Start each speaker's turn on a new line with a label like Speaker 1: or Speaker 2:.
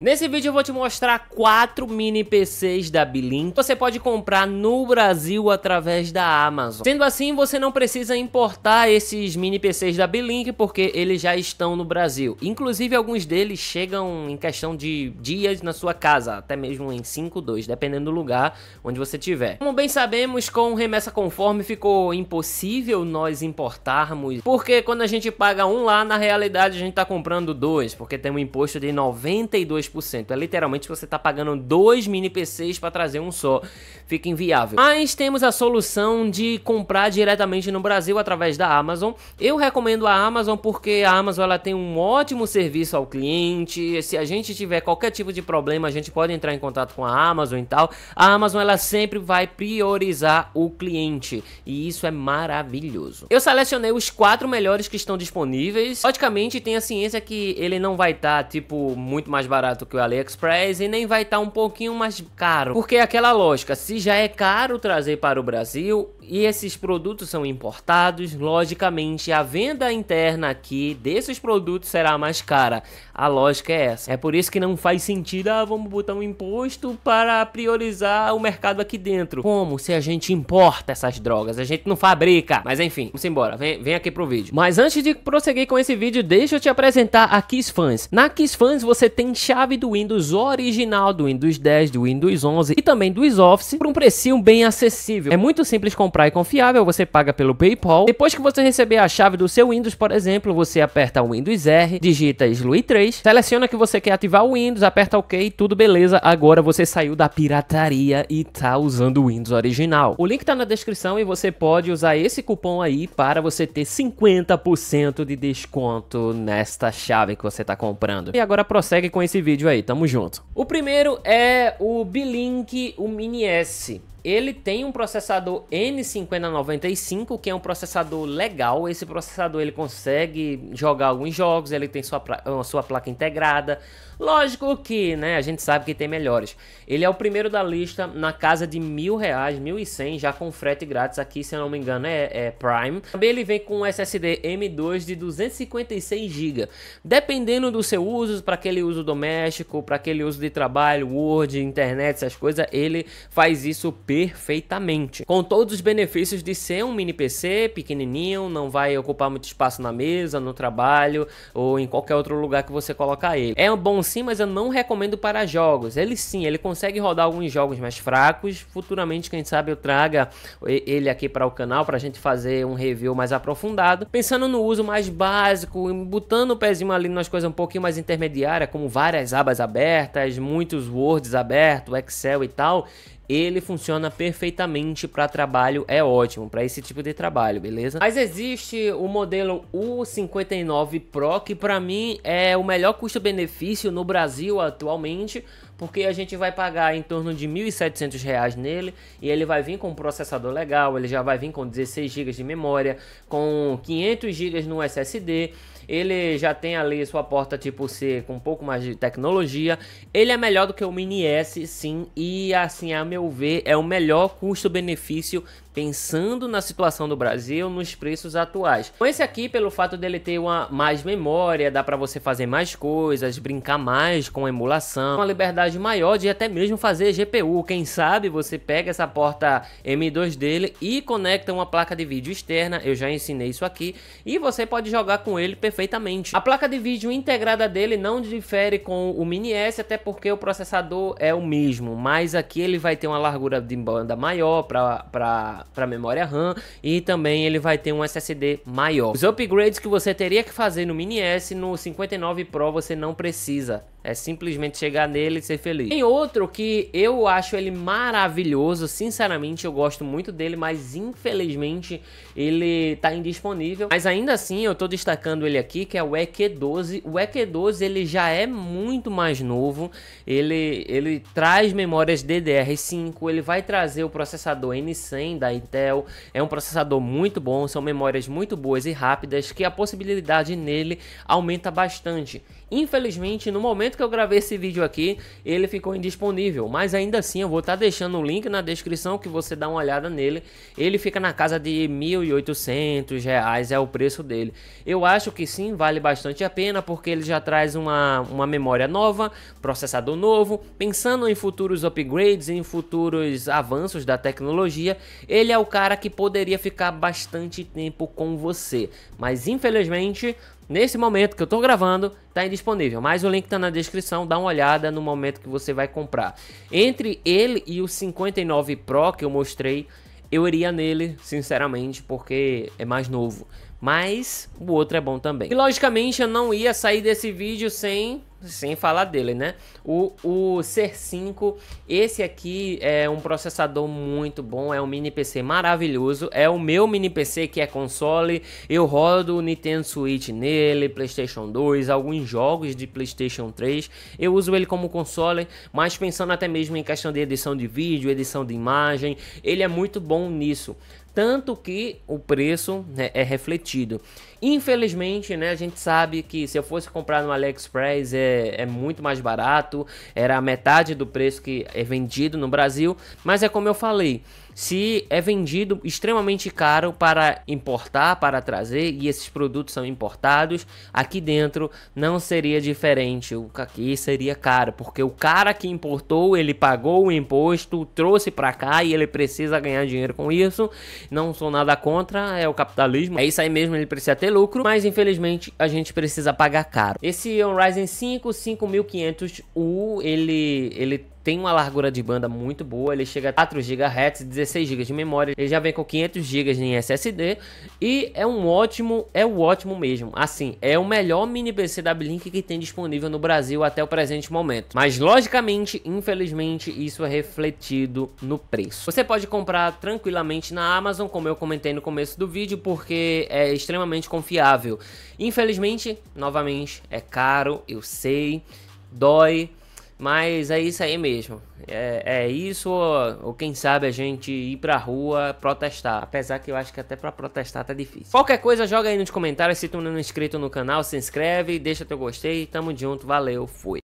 Speaker 1: Nesse vídeo eu vou te mostrar 4 mini PCs da Bilin que você pode comprar no Brasil através da Amazon. Sendo assim, você não precisa importar esses mini PCs da Bilink porque eles já estão no Brasil. Inclusive alguns deles chegam em questão de dias na sua casa, até mesmo em 5, 2, dependendo do lugar onde você tiver. Como bem sabemos, com remessa conforme ficou impossível nós importarmos, porque quando a gente paga um lá, na realidade a gente está comprando dois, porque tem um imposto de 92 2%. É literalmente você tá pagando dois mini PCs para trazer um só. Fica inviável. Mas temos a solução de comprar diretamente no Brasil através da Amazon. Eu recomendo a Amazon porque a Amazon ela tem um ótimo serviço ao cliente. Se a gente tiver qualquer tipo de problema, a gente pode entrar em contato com a Amazon e tal. A Amazon ela sempre vai priorizar o cliente e isso é maravilhoso. Eu selecionei os quatro melhores que estão disponíveis. Logicamente tem a ciência que ele não vai estar tá, tipo muito mais barato barato que o AliExpress e nem vai estar tá um pouquinho mais caro. Porque é aquela lógica, se já é caro trazer para o Brasil, e esses produtos são importados, logicamente a venda interna aqui desses produtos será mais cara. A lógica é essa. É por isso que não faz sentido, ah, vamos botar um imposto para priorizar o mercado aqui dentro. Como se a gente importa essas drogas? A gente não fabrica. Mas enfim, vamos embora, vem, vem aqui pro vídeo. Mas antes de prosseguir com esse vídeo, deixa eu te apresentar a Kiss Fans. Na Kiss Fans você tem chave do Windows original, do Windows 10, do Windows 11 e também do Office por um precinho bem acessível. É muito simples comprar comprar é confiável, você paga pelo PayPal. Depois que você receber a chave do seu Windows, por exemplo, você aperta o Windows R, digita SLUI 3, seleciona que você quer ativar o Windows, aperta OK, tudo beleza. Agora você saiu da pirataria e tá usando o Windows original. O link tá na descrição e você pode usar esse cupom aí para você ter 50% de desconto nesta chave que você tá comprando. E agora prossegue com esse vídeo aí, tamo junto. O primeiro é o Bilink, o Mini S. Ele tem um processador N5095, que é um processador legal. Esse processador ele consegue jogar alguns jogos, ele tem sua, sua placa integrada. Lógico que, né, a gente sabe que tem melhores. Ele é o primeiro da lista na casa de mil reais, mil e cem, já com frete grátis aqui, se eu não me engano, é, é Prime. Também ele vem com um SSD M2 de 256 GB. Dependendo do seu uso, para aquele uso doméstico, para aquele uso de trabalho, Word, internet, essas coisas, ele faz isso pelo perfeitamente. Com todos os benefícios de ser um mini PC pequenininho, não vai ocupar muito espaço na mesa, no trabalho ou em qualquer outro lugar que você colocar ele. É bom sim, mas eu não recomendo para jogos. Ele sim, ele consegue rodar alguns jogos mais fracos. Futuramente, quem sabe eu traga ele aqui para o canal para a gente fazer um review mais aprofundado, pensando no uso mais básico, botando o pezinho ali nas coisas um pouquinho mais intermediárias, como várias abas abertas, muitos words abertos, Excel e tal ele funciona perfeitamente para trabalho, é ótimo para esse tipo de trabalho, beleza? Mas existe o modelo U59 Pro que para mim é o melhor custo-benefício no Brasil atualmente porque a gente vai pagar em torno de R$ 1.700 nele e ele vai vir com um processador legal, ele já vai vir com 16 GB de memória, com 500 GB no SSD, ele já tem ali sua porta tipo C com um pouco mais de tecnologia. Ele é melhor do que o Mini S, sim, e assim, a meu ver, é o melhor custo-benefício pensando na situação do Brasil, nos preços atuais. Com esse aqui, pelo fato dele ter uma mais memória, dá para você fazer mais coisas, brincar mais com emulação, uma liberdade maior de até mesmo fazer GPU. Quem sabe você pega essa porta M2 dele e conecta uma placa de vídeo externa, eu já ensinei isso aqui, e você pode jogar com ele perfeitamente. A placa de vídeo integrada dele não difere com o Mini S, até porque o processador é o mesmo, mas aqui ele vai ter uma largura de banda maior para memória RAM e também ele vai ter um SSD maior. Os upgrades que você teria que fazer no Mini S no 59 Pro você não precisa. É simplesmente chegar nele e ser feliz. Tem outro que eu acho ele maravilhoso, sinceramente eu gosto muito dele, mas infelizmente ele tá indisponível. Mas ainda assim eu tô destacando ele aqui, que é o EQ12. O EQ12 ele já é muito mais novo, ele, ele traz memórias DDR5, ele vai trazer o processador N100 da Intel, é um processador muito bom, são memórias muito boas e rápidas, que a possibilidade nele aumenta bastante. Infelizmente, no momento que eu gravei esse vídeo aqui, ele ficou indisponível, mas ainda assim eu vou estar tá deixando o link na descrição que você dá uma olhada nele. Ele fica na casa de 1.800 reais, é o preço dele. Eu acho que sim, vale bastante a pena, porque ele já traz uma, uma memória nova, processador novo. Pensando em futuros upgrades, em futuros avanços da tecnologia, ele é o cara que poderia ficar bastante tempo com você. Mas infelizmente, nesse momento que eu tô gravando, tá indisponível, mas o link tá na descrição, dá uma olhada no momento que você vai comprar. Entre ele e o 59 Pro que eu mostrei, eu iria nele, sinceramente, porque é mais novo. Mas o outro é bom também. E logicamente eu não ia sair desse vídeo sem sem falar dele, né? O, o Ser 5, esse aqui é um processador muito bom, é um mini PC maravilhoso, é o meu mini PC que é console, eu rodo o Nintendo Switch nele, Playstation 2, alguns jogos de Playstation 3, eu uso ele como console, mas pensando até mesmo em questão de edição de vídeo, edição de imagem, ele é muito bom nisso tanto que o preço né, é refletido. Infelizmente, né, a gente sabe que se eu fosse comprar no AliExpress é, é muito mais barato, era a metade do preço que é vendido no Brasil, mas é como eu falei, se é vendido extremamente caro para importar, para trazer, e esses produtos são importados, aqui dentro não seria diferente. O aqui seria caro, porque o cara que importou, ele pagou o imposto, trouxe para cá e ele precisa ganhar dinheiro com isso. Não sou nada contra, é o capitalismo. É isso aí mesmo, ele precisa ter lucro, mas infelizmente a gente precisa pagar caro. Esse é um Ryzen 5 5500U, ele ele tem uma largura de banda muito boa, ele chega a 4 GHz, 16 GB de memória, ele já vem com 500 GB em SSD e é um ótimo, é o ótimo mesmo. Assim, é o melhor mini PC da Blink que tem disponível no Brasil até o presente momento. Mas logicamente, infelizmente, isso é refletido no preço. Você pode comprar tranquilamente na Amazon, como eu comentei no começo do vídeo, porque é extremamente confiável. Infelizmente, novamente, é caro, eu sei, dói, mas é isso aí mesmo. É, é isso, ou, ou, quem sabe a gente ir pra rua protestar. Apesar que eu acho que até pra protestar tá difícil. Qualquer coisa, joga aí nos comentários. Se tu não é inscrito no canal, se inscreve, deixa teu gostei. Tamo junto, valeu, fui.